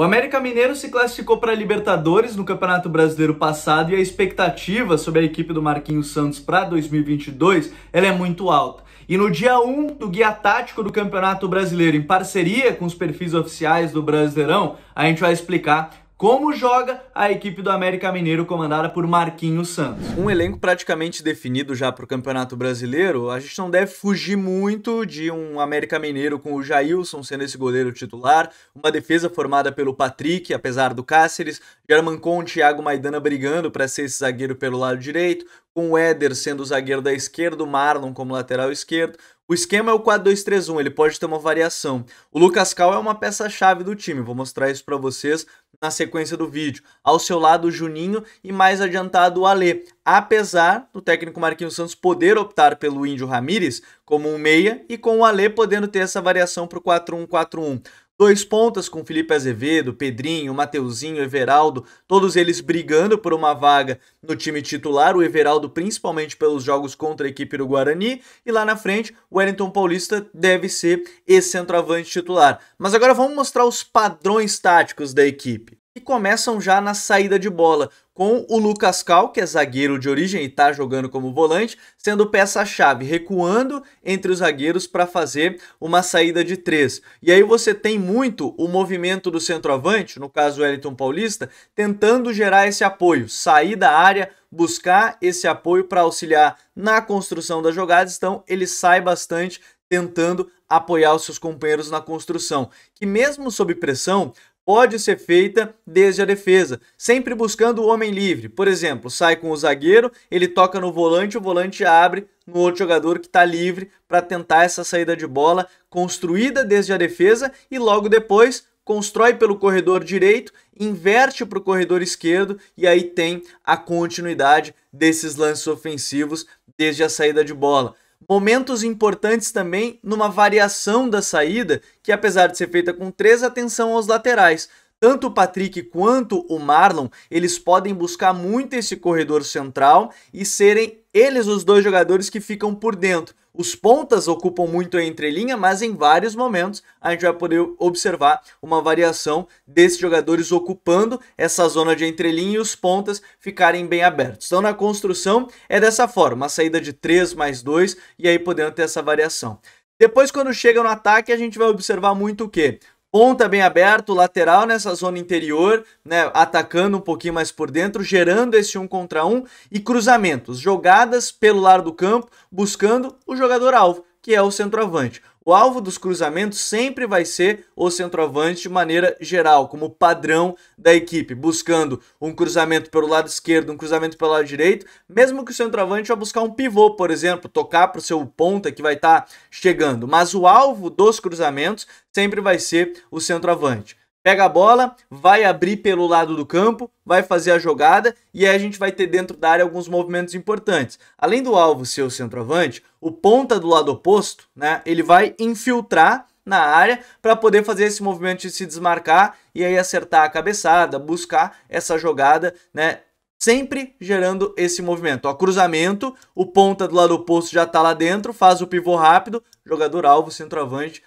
O América Mineiro se classificou para Libertadores no Campeonato Brasileiro passado e a expectativa sobre a equipe do Marquinhos Santos para 2022 ela é muito alta. E no dia 1 do Guia Tático do Campeonato Brasileiro, em parceria com os perfis oficiais do Brasileirão, a gente vai explicar como joga a equipe do América Mineiro comandada por Marquinhos Santos. Um elenco praticamente definido já para o Campeonato Brasileiro, a gente não deve fugir muito de um América Mineiro com o Jailson sendo esse goleiro titular, uma defesa formada pelo Patrick, apesar do Cáceres, e Thiago Maidana brigando para ser esse zagueiro pelo lado direito, com o Éder sendo o zagueiro da esquerda, o Marlon como lateral esquerdo. O esquema é o 4-2-3-1, ele pode ter uma variação. O Lucas Cal é uma peça-chave do time, vou mostrar isso para vocês na sequência do vídeo. Ao seu lado o Juninho e mais adiantado o Alê. Apesar do técnico Marquinhos Santos poder optar pelo Índio Ramírez como um meia e com o Alê podendo ter essa variação para o 4-1-4-1. Dois pontas com Felipe Azevedo, Pedrinho, Mateuzinho, Everaldo, todos eles brigando por uma vaga no time titular, o Everaldo principalmente pelos jogos contra a equipe do Guarani, e lá na frente, o Wellington Paulista deve ser esse centroavante titular. Mas agora vamos mostrar os padrões táticos da equipe que começam já na saída de bola, com o Lucas Cal, que é zagueiro de origem e está jogando como volante, sendo peça-chave, recuando entre os zagueiros para fazer uma saída de três. E aí você tem muito o movimento do centroavante, no caso o Wellington Paulista, tentando gerar esse apoio, sair da área, buscar esse apoio para auxiliar na construção das jogadas, então ele sai bastante tentando apoiar os seus companheiros na construção, que mesmo sob pressão pode ser feita desde a defesa, sempre buscando o homem livre. Por exemplo, sai com o zagueiro, ele toca no volante, o volante abre no outro jogador que está livre para tentar essa saída de bola construída desde a defesa e logo depois constrói pelo corredor direito, inverte para o corredor esquerdo e aí tem a continuidade desses lances ofensivos desde a saída de bola. Momentos importantes também numa variação da saída, que apesar de ser feita com três, atenção aos laterais. Tanto o Patrick quanto o Marlon, eles podem buscar muito esse corredor central e serem eles os dois jogadores que ficam por dentro. Os pontas ocupam muito a entrelinha, mas em vários momentos a gente vai poder observar uma variação desses jogadores ocupando essa zona de entrelinha e os pontas ficarem bem abertos. Então na construção é dessa forma, a saída de 3 mais 2 e aí podendo ter essa variação. Depois, quando chega no ataque, a gente vai observar muito o quê? Ponta bem aberto, lateral nessa zona interior, né, atacando um pouquinho mais por dentro, gerando esse um contra um e cruzamentos, jogadas pelo lado do campo, buscando o jogador alvo, que é o centroavante o alvo dos cruzamentos sempre vai ser o centroavante de maneira geral, como padrão da equipe, buscando um cruzamento pelo lado esquerdo, um cruzamento pelo lado direito, mesmo que o centroavante vá buscar um pivô, por exemplo, tocar para o seu ponta que vai estar tá chegando. Mas o alvo dos cruzamentos sempre vai ser o centroavante pega a bola, vai abrir pelo lado do campo, vai fazer a jogada e aí a gente vai ter dentro da área alguns movimentos importantes. Além do alvo ser o centroavante, o ponta do lado oposto, né, ele vai infiltrar na área para poder fazer esse movimento de se desmarcar e aí acertar a cabeçada, buscar essa jogada, né, sempre gerando esse movimento. O cruzamento, o ponta do lado oposto já está lá dentro, faz o pivô rápido, jogador alvo, centroavante,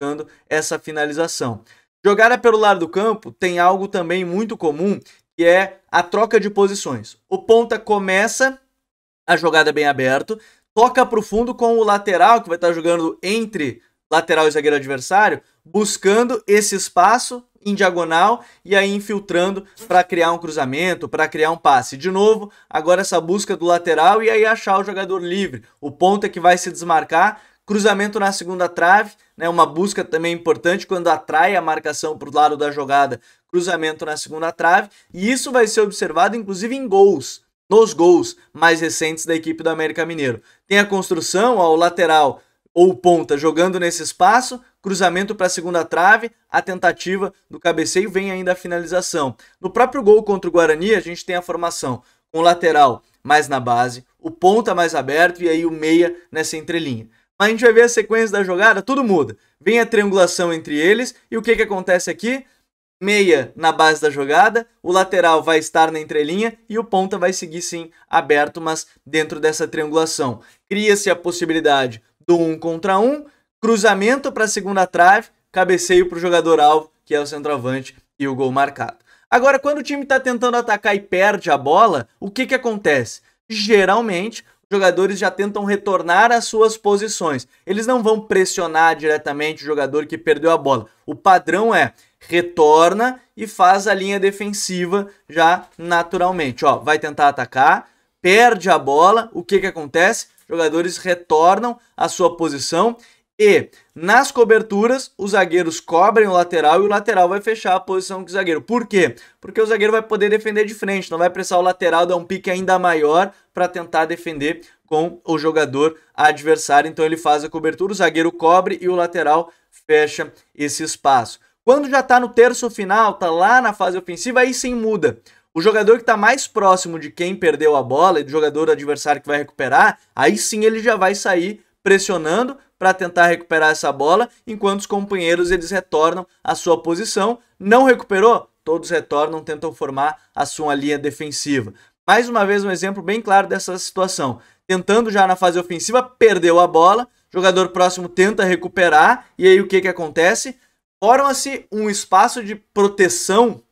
buscando essa finalização. Jogada é pelo lado do campo tem algo também muito comum, que é a troca de posições. O ponta começa a jogada bem aberto, toca para o fundo com o lateral, que vai estar tá jogando entre lateral e zagueiro adversário, buscando esse espaço em diagonal e aí infiltrando para criar um cruzamento, para criar um passe. De novo, agora essa busca do lateral e aí achar o jogador livre. O ponta é que vai se desmarcar, Cruzamento na segunda trave, né, uma busca também importante quando atrai a marcação para o lado da jogada, cruzamento na segunda trave, e isso vai ser observado inclusive em gols, nos gols mais recentes da equipe do América Mineiro. Tem a construção ao lateral ou ponta jogando nesse espaço, cruzamento para a segunda trave, a tentativa do cabeceio vem ainda a finalização. No próprio gol contra o Guarani, a gente tem a formação com o lateral mais na base, o ponta mais aberto e aí o meia nessa entrelinha. Mas a gente vai ver a sequência da jogada, tudo muda. Vem a triangulação entre eles e o que, que acontece aqui? Meia na base da jogada, o lateral vai estar na entrelinha e o ponta vai seguir sim aberto, mas dentro dessa triangulação. Cria-se a possibilidade do um contra um, cruzamento para a segunda trave, cabeceio para o jogador alvo, que é o centroavante, e o gol marcado. Agora, quando o time está tentando atacar e perde a bola, o que, que acontece? Geralmente, jogadores já tentam retornar às suas posições. Eles não vão pressionar diretamente o jogador que perdeu a bola. O padrão é retorna e faz a linha defensiva já naturalmente. Ó, vai tentar atacar, perde a bola, o que que acontece? Jogadores retornam à sua posição e nas coberturas, os zagueiros cobrem o lateral e o lateral vai fechar a posição que o zagueiro. Por quê? Porque o zagueiro vai poder defender de frente, não vai precisar o lateral dar um pique ainda maior para tentar defender com o jogador adversário. Então ele faz a cobertura, o zagueiro cobre e o lateral fecha esse espaço. Quando já está no terço final, está lá na fase ofensiva, aí sim muda. O jogador que está mais próximo de quem perdeu a bola e do jogador adversário que vai recuperar, aí sim ele já vai sair pressionando para tentar recuperar essa bola, enquanto os companheiros eles retornam à sua posição. Não recuperou? Todos retornam, tentam formar a sua linha defensiva. Mais uma vez um exemplo bem claro dessa situação. Tentando já na fase ofensiva, perdeu a bola, jogador próximo tenta recuperar, e aí o que, que acontece? Forma-se um espaço de proteção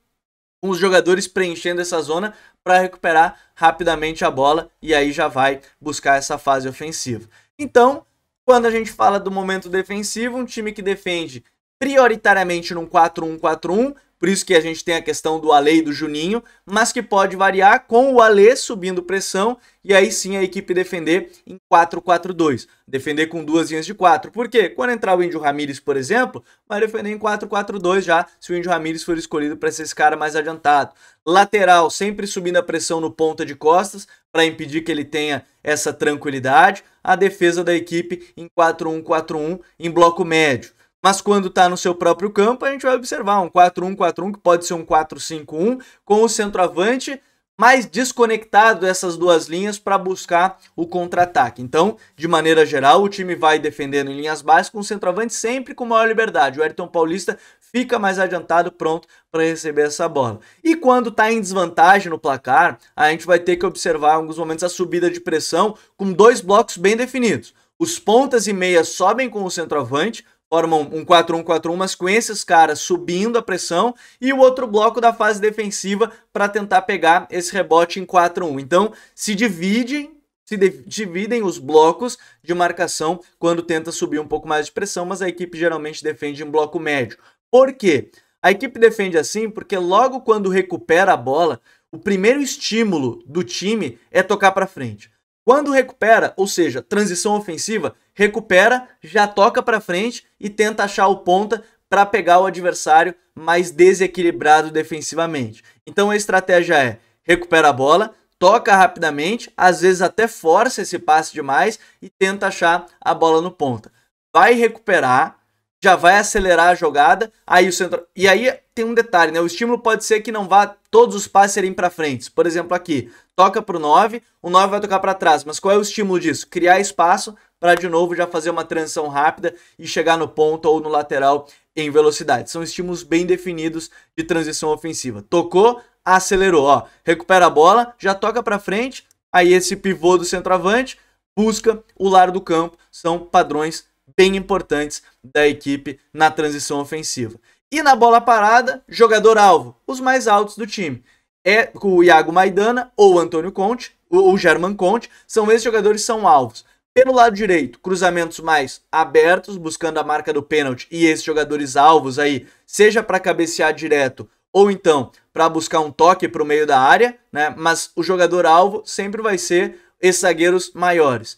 com os jogadores preenchendo essa zona para recuperar rapidamente a bola e aí já vai buscar essa fase ofensiva. Então, quando a gente fala do momento defensivo, um time que defende prioritariamente num 4-1-4-1, por isso que a gente tem a questão do Alê e do Juninho, mas que pode variar com o Alê subindo pressão e aí sim a equipe defender em 4-4-2. Defender com duas linhas de 4. Por quê? Quando entrar o Índio Ramírez, por exemplo, vai defender em 4-4-2 já, se o Índio Ramírez for escolhido para ser esse cara mais adiantado. Lateral, sempre subindo a pressão no ponta de costas para impedir que ele tenha essa tranquilidade. A defesa da equipe em 4-1-4-1 em bloco médio. Mas quando está no seu próprio campo, a gente vai observar um 4-1-4-1, que pode ser um 4-5-1, com o centroavante mais desconectado dessas duas linhas para buscar o contra-ataque. Então, de maneira geral, o time vai defendendo em linhas baixas com o centroavante sempre com maior liberdade. O Ayrton Paulista fica mais adiantado, pronto para receber essa bola. E quando está em desvantagem no placar, a gente vai ter que observar em alguns momentos a subida de pressão com dois blocos bem definidos. Os pontas e meias sobem com o centroavante, formam um 4-1-4-1, mas com esses caras subindo a pressão e o outro bloco da fase defensiva para tentar pegar esse rebote em 4-1. Então, se dividem se dividem os blocos de marcação quando tenta subir um pouco mais de pressão, mas a equipe geralmente defende em bloco médio. Por quê? A equipe defende assim porque logo quando recupera a bola, o primeiro estímulo do time é tocar para frente. Quando recupera, ou seja, transição ofensiva, recupera, já toca para frente e tenta achar o ponta para pegar o adversário mais desequilibrado defensivamente. Então a estratégia é: recupera a bola, toca rapidamente, às vezes até força esse passe demais e tenta achar a bola no ponta. Vai recuperar, já vai acelerar a jogada, aí o centro... E aí tem um detalhe, né? O estímulo pode ser que não vá todos os passes serem para frente. Por exemplo, aqui, toca para o 9, o 9 vai tocar para trás. Mas qual é o estímulo disso? Criar espaço para de novo já fazer uma transição rápida e chegar no ponto ou no lateral em velocidade. São estímulos bem definidos de transição ofensiva. Tocou, acelerou, ó. Recupera a bola, já toca para frente, aí esse pivô do centroavante busca o lar do campo. São padrões bem importantes da equipe na transição ofensiva. E na bola parada, jogador-alvo, os mais altos do time. É o Iago Maidana ou Antônio Conte, ou German Conte, são esses jogadores são alvos. Pelo lado direito, cruzamentos mais abertos, buscando a marca do pênalti e esses jogadores alvos aí, seja para cabecear direto ou então para buscar um toque para o meio da área, né? Mas o jogador alvo sempre vai ser esses zagueiros maiores.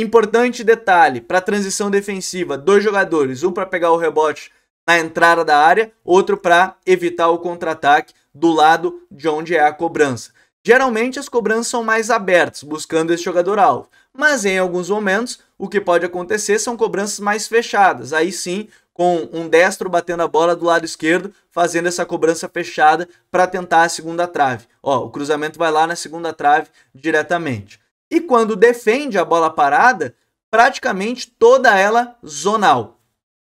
Importante detalhe para a transição defensiva: dois jogadores, um para pegar o rebote na entrada da área, outro para evitar o contra-ataque do lado de onde é a cobrança. Geralmente as cobranças são mais abertas, buscando esse jogador-alvo, mas em alguns momentos o que pode acontecer são cobranças mais fechadas. Aí sim, com um destro batendo a bola do lado esquerdo, fazendo essa cobrança fechada para tentar a segunda trave. Ó, o cruzamento vai lá na segunda trave diretamente. E quando defende a bola parada, praticamente toda ela zonal.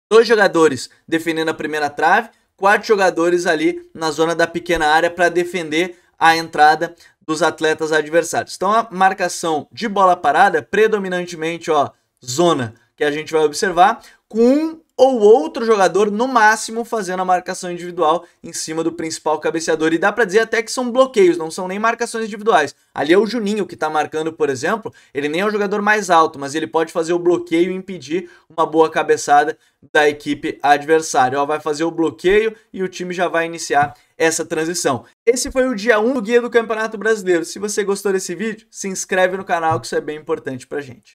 Dois jogadores defendendo a primeira trave, quatro jogadores ali na zona da pequena área para defender a entrada dos atletas adversários. Então a marcação de bola parada predominantemente, ó, zona que a gente vai observar, com um ou outro jogador, no máximo, fazendo a marcação individual em cima do principal cabeceador. E dá para dizer até que são bloqueios, não são nem marcações individuais. Ali é o Juninho que tá marcando, por exemplo, ele nem é o jogador mais alto, mas ele pode fazer o bloqueio e impedir uma boa cabeçada da equipe adversária. Ó, vai fazer o bloqueio e o time já vai iniciar essa transição. Esse foi o dia 1 do Guia do Campeonato Brasileiro. Se você gostou desse vídeo, se inscreve no canal que isso é bem importante pra gente.